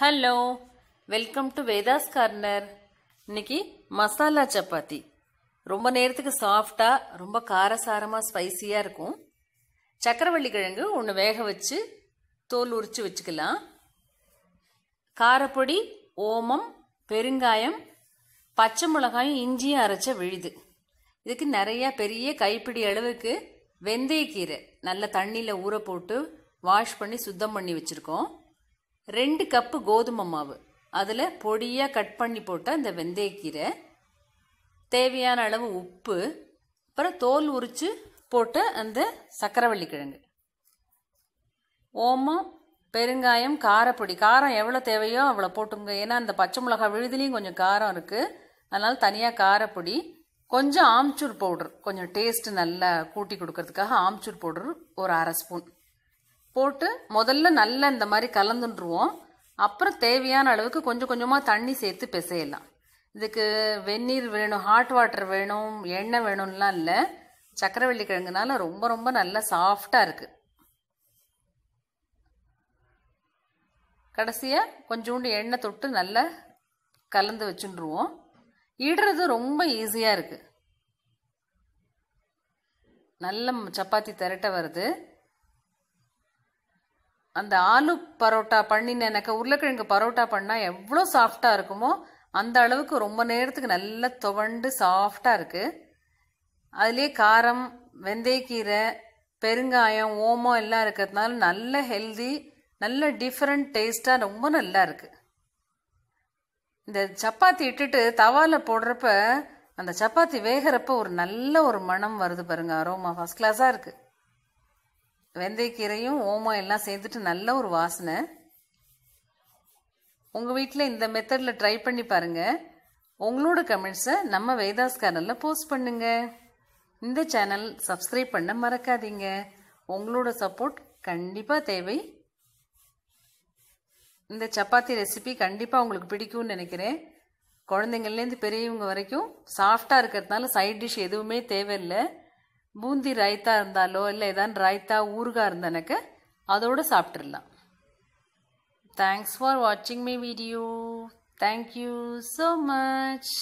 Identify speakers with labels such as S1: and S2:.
S1: hello welcome to Vedha's corner இன்னைக்கு மசாலா சப்பாத்தி ரொம்ப நேரத்துக்கு சாஃப்டாக ரொம்ப காரசாரமாக ஸ்பைசியாக இருக்கும் சக்கரவள்ளி கிழங்கு ஒன்று வேக வச்சு தோல் உரித்து வச்சுக்கலாம் காரப்பொடி ஓமம் பெருங்காயம் பச்சை மிளகாயும் இஞ்சியும் அரைச்ச விழுது இதுக்கு நிறையா பெரிய கைப்பிடி அளவுக்கு வெந்தயக்கீரை நல்லா தண்ணியில் ஊற போட்டு வாஷ் பண்ணி சுத்தம் பண்ணி வச்சுருக்கோம் ரெண்டு கப்பு கோதுமை மாவு அதில் பொடியாக கட் பண்ணி போட்ட அந்த வெந்தயக்கீரை தேவையான அளவு உப்பு அப்புறம் தோல் உரித்து போட்ட அந்த சக்கரவள்ளி கிழங்கு ஓமம் பெருங்காயம் காரப்பொடி காரம் எவ்வளோ தேவையோ அவ்வளோ போட்டுங்க ஏன்னா அந்த பச்சை மிளகா விழுதுலேயும் கொஞ்சம் காரம் இருக்குது அதனால் தனியாக காரப்பொடி கொஞ்சம் ஆம்ச்சூர் பவுடர் கொஞ்சம் டேஸ்ட்டு நல்லா கூட்டி கொடுக்கறதுக்காக ஆம்ச்சூர் பவுடர் ஒரு அரை ஸ்பூன் போட்டு முதல்ல நல்லா இந்த மாதிரி கலந்துருவோம் அப்புறம் தேவையான அளவுக்கு கொஞ்சம் கொஞ்சமாக தண்ணி சேர்த்து பிசையலாம் இதுக்கு வெந்நீர் வேணும் ஹாட் வாட்டர் வேணும் எண்ணெய் வேணும்லாம் இல்லை சக்கரவள்ளி கிழங்குனால ரொம்ப ரொம்ப நல்லா சாஃப்டாக இருக்குது கடைசியாக கொஞ்சோண்டு எண்ணெய் தொட்டு நல்லா கலந்து வச்சுருவோம் இடுறது ரொம்ப ஈஸியாக இருக்குது நல்ல சப்பாத்தி திரட்ட வருது அந்த ஆலு பரோட்டா பண்ணின எனக்கு உருளைக்கிழங்கு பரோட்டா பண்ணால் எவ்வளோ சாஃப்டா இருக்குமோ அந்த அளவுக்கு ரொம்ப நேரத்துக்கு நல்லா துவண்டு சாஃப்டா இருக்குது அதுலேயே காரம் வெந்தயக்கீரை பெருங்காயம் ஓமம் எல்லாம் இருக்கிறதுனால நல்ல ஹெல்தி நல்ல டிஃப்ரெண்ட் டேஸ்ட்டாக ரொம்ப நல்லா இருக்குது இந்த சப்பாத்தி இட்டுட்டு தவாவில் போடுறப்ப அந்த சப்பாத்தி வேகிறப்ப ஒரு நல்ல ஒரு மனம் வருது பாருங்க அரோமா ஃபர்ஸ்ட் கிளாஸா இருக்குது வெந்தயக்கீரையும் ஓமம் எல்லாம் சேர்த்துட்டு நல்ல ஒரு வாசனை உங்கள் வீட்டில் இந்த மெத்தடில் ட்ரை பண்ணி பாருங்கள் உங்களோட கமெண்ட்ஸை நம்ம வேதாஸ் சேனலில் போஸ்ட் பண்ணுங்கள் இந்த சேனல் சப்ஸ்கிரைப் பண்ண மறக்காதீங்க உங்களோட சப்போர்ட் கண்டிப்பாக தேவை இந்த சப்பாத்தி ரெசிபி கண்டிப்பாக உங்களுக்கு பிடிக்கும்னு நினைக்கிறேன் குழந்தைங்கள்லேருந்து பெரியவங்க வரைக்கும் சாஃப்டாக இருக்கிறதுனால சைட் டிஷ் எதுவுமே தேவையில்லை பூந்தி ரைத்தா இருந்தாலோ இல்லை ஏதாவது ரைத்தா ஊறுகா இருந்தனக்கு அதோடு சாப்பிட்றலாம் தேங்க்ஸ் ஃபார் வாட்சிங் my video thank you so much